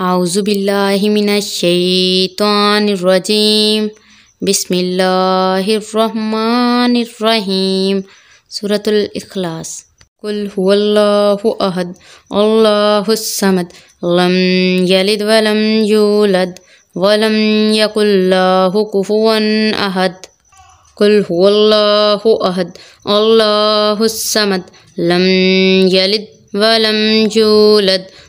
أعوذ بالله من الشيطان الرجيم بسم الله الرحمن الرحيم سورة الإخلاص قل هو الله أحد الله الصمد لم يلد ولم يولد ولم يكن له كفوا أحد قل هو الله أحد الله الصمد لم يلد ولم يولد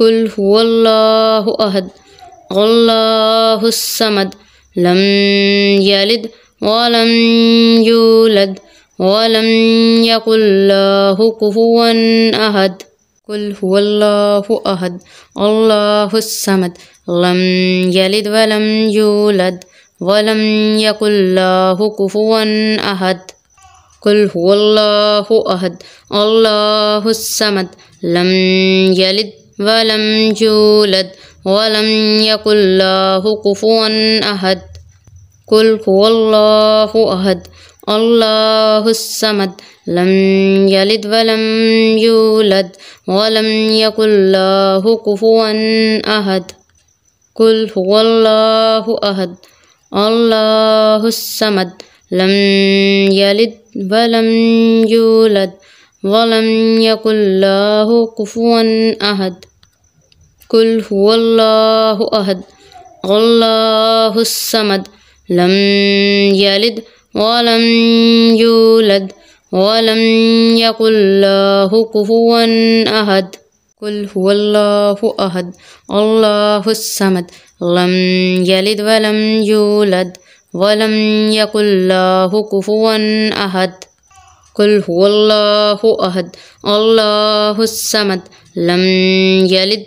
قل هو الله أحد الله الصمد لم يلد ولم يولد ولم يقل له كفوا أحد قل هو الله أحد الله الصمد لم يلد ولم يولد ولم يقل له كفوا أحد قل هو الله أحد الله الصمد لم يلد ولم يولد ولم يكن له كفوا أحد قل هو الله أحد الله الصمد لم يلد ولم يولد ولم يكن له كفوا أحد قل هو الله أحد الله الصمد لم يلد ولم يولد ولم يكن له كفوا أحد قل هو الله أحد الله الصمد لم يلد ولم يولد ولم يقل له كفوا أحد قل هو الله أحد الله الصمد لم يلد ولم يولد ولم يقل له كفوا أحد قل هو الله أحد الله الصمد لم يلد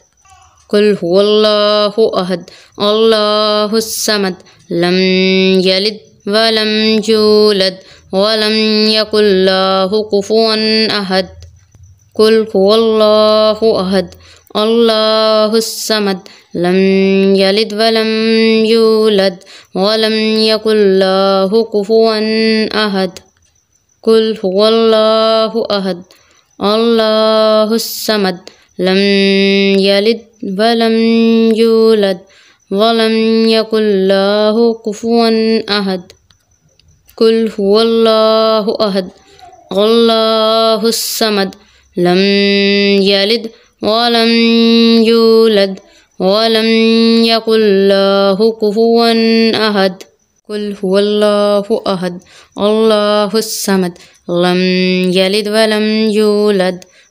قل هو الله أحد الله السمد لم يلد ولم يولد ولم يكن له كفوا أحد قل هو الله أحد الله السمد لم يلد ولم يولد ولم يكن له كفوا أحد قل هو الله أحد الله السمد لم يلد ولم يولد ولم يكن له كفوا أحد قل هو الله أحد الله الصمد لم يلد ولم يولد ولم يكن له كفوا أحد قل هو الله أحد الله الصمد لم يلد ولم يولد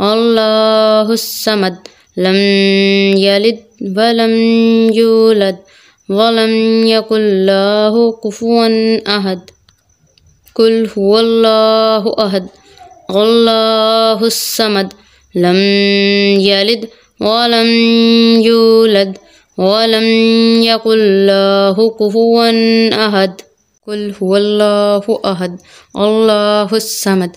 الله الصمد لم يلد ولم يولد ولم يكن له كفوا أحد قل هو الله أحد الله الصمد لم يلد ولم يولد ولم يكن له كفوا أحد قل هو الله أحد الله الصمد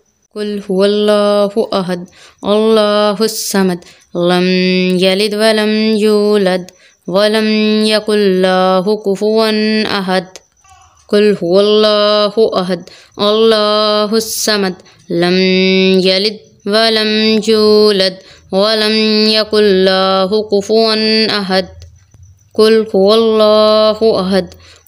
قل هو الله أحد الله الصمد لم يلد ولم يولد ولم يكن له كفوا أحد قل هو الله أحد الله الصمد لم يلد ولم يولد ولم يكن له كفوا أحد قل هو الله أحد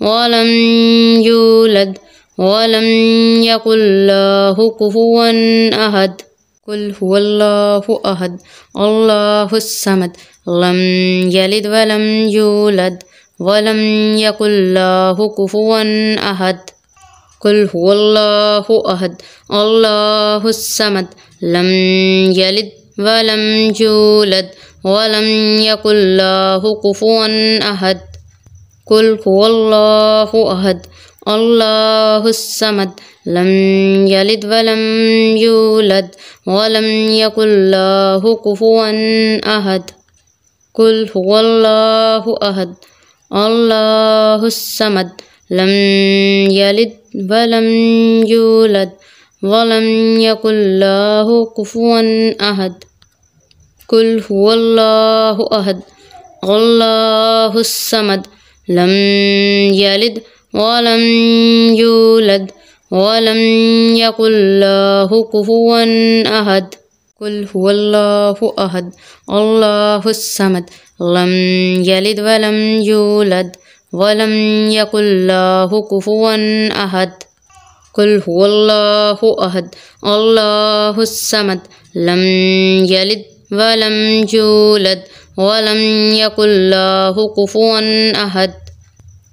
ولم يولد ولم يقل له كفوا أحد قل هو الله أحد الله الصمد لم يلد ولم يولد ولم يقل له كفوا أحد قل هو الله أحد الله الصمد لم يلد ولم يولد ولم يقل له كفوا أحد قل هو الله أحد الله الصمد لم يلد ولم يولد ولم يكن له كفوا أحد قل هو الله أحد الله الصمد لم يلد ولم يولد ولم يكن له كفوا أحد قل هو الله أحد الله الصمد لم يلد ولم يولد ولم يقل الله كفوا أحد قل هو الله أحد الله الصمد لم يلد ولم يولد ولم يقل الله كفوا أحد قل هو الله أحد الله الصمد لم يلد ولم يولد ولم يقل الله كفوا أحد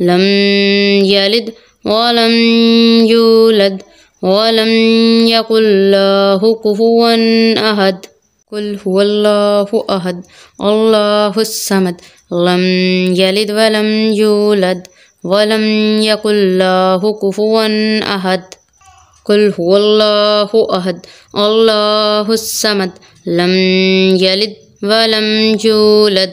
لم يلد ولم يولد ولم يقل له كفوا أحد قل هو الله أحد الله الصمد لم يلد ولم يولد ولم يقل له كفوا أحد قل هو الله أحد الله الصمد لم يلد ولم يولد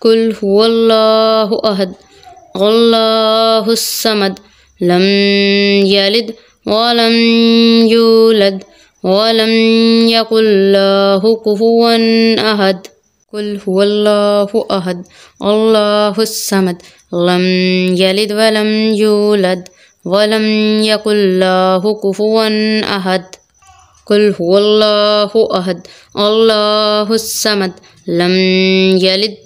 قل هو الله أحد الله الصمد لم يلد ولم يولد ولم يقل له كفوا أحد قل هو الله أحد الله الصمد لم يلد ولم يولد ولم يقل له كفوا أحد قل هو الله أحد الله الصمد لم يلد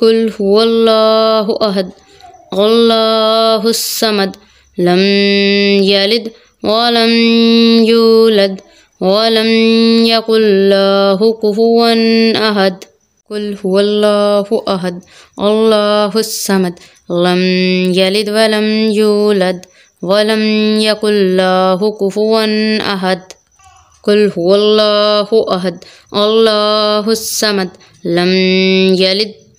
قل هو الله أحد الله الصمد لم يلد ولم يولد ولم يقل له كفوا أحد قل هو الله أحد الله الصمد لم يلد ولم يولد ولم يقل له كفوا أحد قل هو الله أحد الله الصمد لم يلد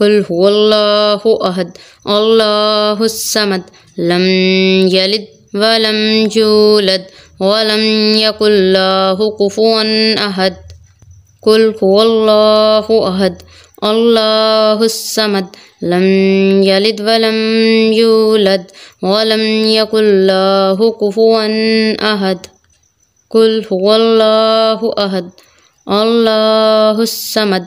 قل هو الله أحد الله السمد لم يلد ولم يولد ولم يكن له كفوا أحد قل هو الله أحد الله السمد لم يلد ولم يولد ولم يكن له كفوا أحد قل هو الله أحد الله السمد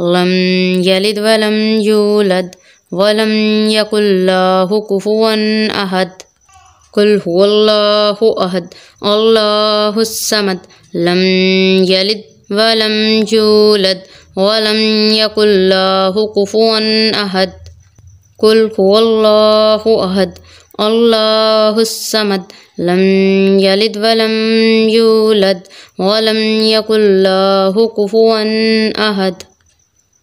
لم يلد ولم يولد ولم يكن له كفوا أحد قل هو الله أحد الله الصمد لم يلد ولم يولد ولم يكن له كفوا أحد قل هو الله أحد الله الصمد لم يلد ولم يولد ولم يكن له كفوا أحد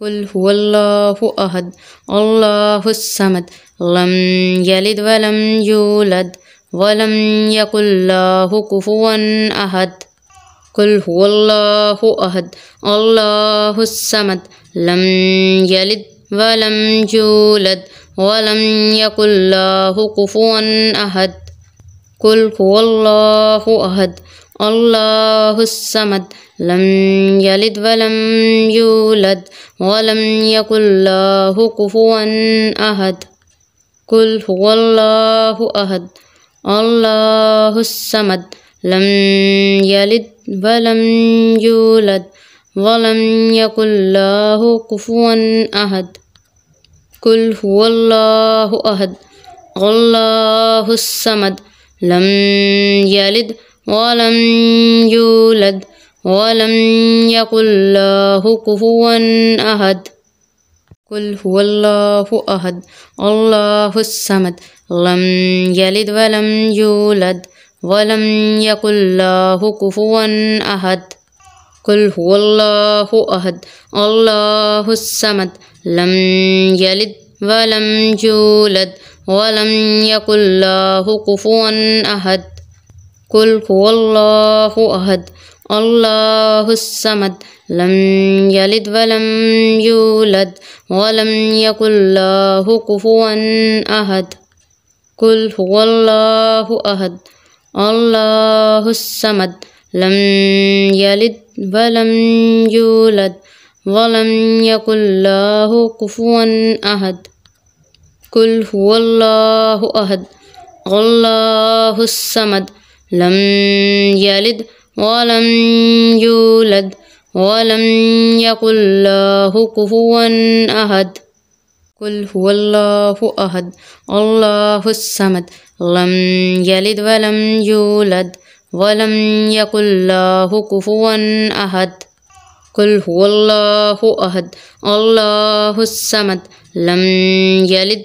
قل هو الله أحد الله الصمد لم يلد ولم يولد ولم يكن له كفوا أحد قل هو الله أحد الله الصمد لم يلد ولم يولد ولم يكن له كفوا أحد قل هو الله أحد الله الصمد لم يلد ولم يولد ولم يكن له كفوا أحد قل هو الله أحد الله الصمد لم يلد ولم يولد ولم يكن له كفوا أحد قل هو الله أحد الله الصمد لم يلد ولم يولد ولم يقل له كفوا أحد قل هو الله أحد الله الصمد لم يلد ولم يولد ولم يقل له كفوا أحد قل هو الله أحد الله الصمد لم يلد ولم يولد ولم يقل له كفوا أحد قل هو الله أحد الله الصمد لم يلد ولم يولد ولم يكن له كفوا أحد قل هو الله أحد الله الصمد لم يلد ولم يولد ولم يكن له كفوا أحد قل هو الله أحد الله الصمد لم يلد ولم يولد ولم يقل له كفوا أحد قل هو الله أحد الله الصمد لم يلد ولم يولد ولم يقل له كفوا أحد قل هو الله أحد الله الصمد لم يلد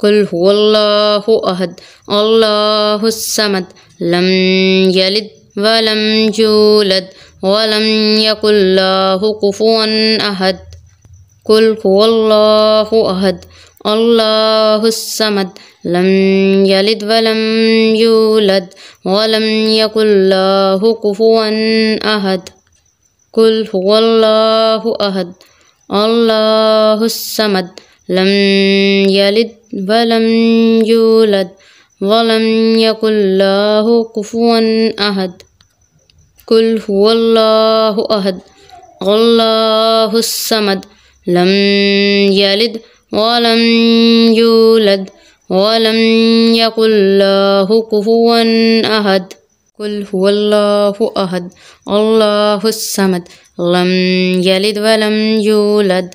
قل هو الله أحد الله السمد لم يلد ولم يولد ولم يكن له كفوا أحد قل هو الله أحد الله السمد لم يلد ولم يولد ولم يكن له كفوا أحد قل هو الله أحد الله السمد لم يلد ولم يولد ولم يكن له كفوا أحد قل هو الله أحد الله الصمد لم يلد ولم يولد ولم يكن له كفوا أحد قل هو الله أحد الله الصمد لم يلد ولم يولد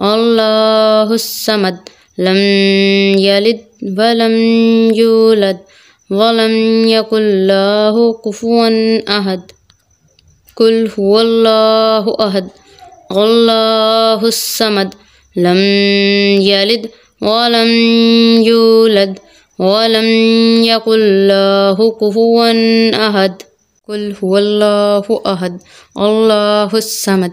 الله الصمد لم يلد ولم يولد ولم يكن له كفوا أحد قل هو الله أحد الله الصمد لم يلد ولم يولد ولم يكن له كفوا أحد قل هو الله أحد الله الصمد